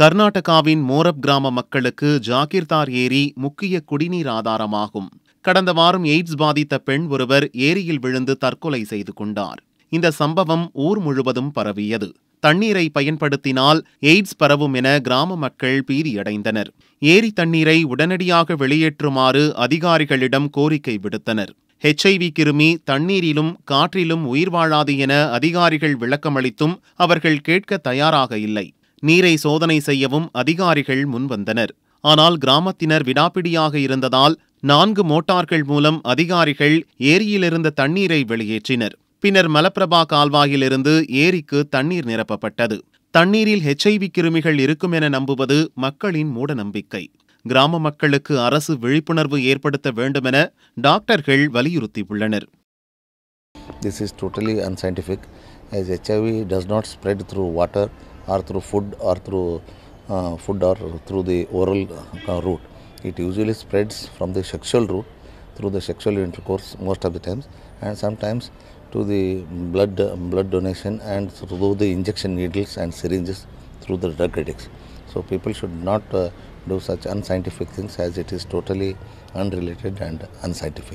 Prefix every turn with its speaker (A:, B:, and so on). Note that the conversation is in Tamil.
A: கர்நாடகாவின் மோரப் கிராம மக்களுக்கு ஜாகிர்தார் ஏரி முக்கிய குடிநீர் ஆதாரமாகும் கடந்த வாரம் எய்ட்ஸ் பாதித்த பெண் ஒருவர் ஏரியில் விழுந்து தற்கொலை செய்து கொண்டார் இந்த சம்பவம் ஊர் முழுவதும் பரவியது தண்ணீரை பயன்படுத்தினால் எய்ட்ஸ் பரவும் என கிராம மக்கள் பீதியடைந்தனர் ஏரி தண்ணீரை உடனடியாக வெளியேற்றுமாறு அதிகாரிகளிடம் கோரிக்கை விடுத்தனர் ஹெச்ஐவி கிருமி தண்ணீரிலும் காற்றிலும் உயிர் வாழாது என அதிகாரிகள் விளக்கமளித்தும் அவர்கள் கேட்க தயாராக இல்லை நீரை சோதனை செய்யவும் அதிகாரிகள் முன்வந்தனர் ஆனால் கிராமத்தினர் விடாப்பிடியாக இருந்ததால் நான்கு மோட்டார்கள் மூலம் அதிகாரிகள் ஏரியிலிருந்த தண்ணீரை வெளியேற்றினர் பின்னர் மலப்பிரபா கால்வாயிலிருந்து ஏரிக்கு தண்ணீர் நிரப்பப்பட்டது தண்ணீரில் ஹெச்ஐவி கிருமிகள் இருக்கும் என நம்புவது மக்களின் மூடநம்பிக்கை கிராம மக்களுக்கு அரசு விழிப்புணர்வு ஏற்படுத்த வேண்டுமென டாக்டர்கள் வலியுறுத்தியுள்ளனர் this is totally
B: unscientific as HIV does not spread through or through food or through uh, food or through the oral uh, route. It usually spreads from the sexual route through the sexual intercourse most of the times and sometimes to the blood blood donation and through the injection needles and syringes through the drug addicts. So people should not uh, do such unscientific things as it is totally unrelated and unscientific.